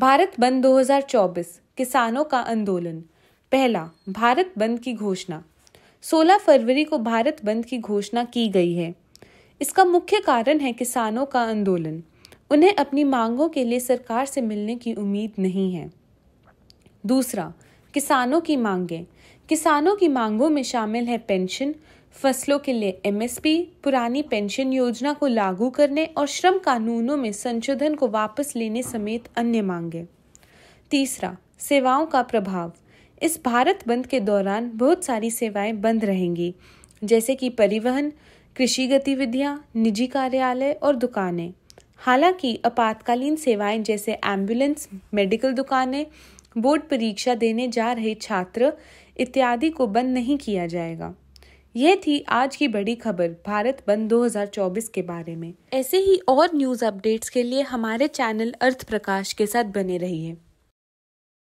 भारत बंद 2024 किसानों का आंदोलन पहला भारत बंद की घोषणा 16 फरवरी को भारत बंद की घोषणा की गई है इसका मुख्य कारण है किसानों का आंदोलन उन्हें अपनी मांगों के लिए सरकार से मिलने की उम्मीद नहीं है दूसरा किसानों की मांगें किसानों की मांगों में शामिल है पेंशन फसलों के लिए एमएसपी पुरानी पेंशन योजना को लागू करने और श्रम कानूनों में संशोधन को वापस लेने समेत अन्य मांगे तीसरा सेवाओं का प्रभाव इस भारत बंद के दौरान बहुत सारी सेवाएं बंद रहेंगी जैसे कि परिवहन कृषि गतिविधियां, निजी कार्यालय और दुकानें हालांकि आपातकालीन सेवाएं जैसे एम्बुलेंस मेडिकल दुकानें बोर्ड परीक्षा देने जा रहे छात्र इत्यादि को बंद नहीं किया जाएगा यह थी आज की बड़ी खबर भारत बंद 2024 के बारे में ऐसे ही और न्यूज अपडेट्स के लिए हमारे चैनल अर्थ प्रकाश के साथ बने रहिए